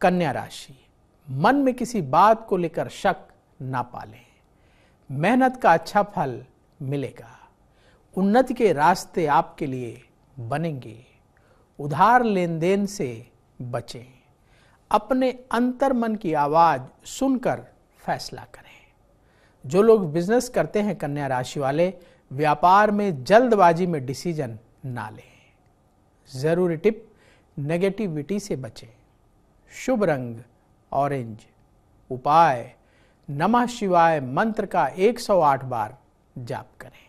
कन्या राशि मन में किसी बात को लेकर शक ना पालें मेहनत का अच्छा फल मिलेगा उन्नति के रास्ते आपके लिए बनेंगे उधार लेन देन से बचें अपने अंतर मन की आवाज सुनकर फैसला करें जो लोग बिजनेस करते हैं कन्या राशि वाले व्यापार में जल्दबाजी में डिसीजन ना लें जरूरी टिप नेगेटिविटी से बचें शुभ रंग ऑरेंज उपाय नमः शिवाय मंत्र का 108 बार जाप करें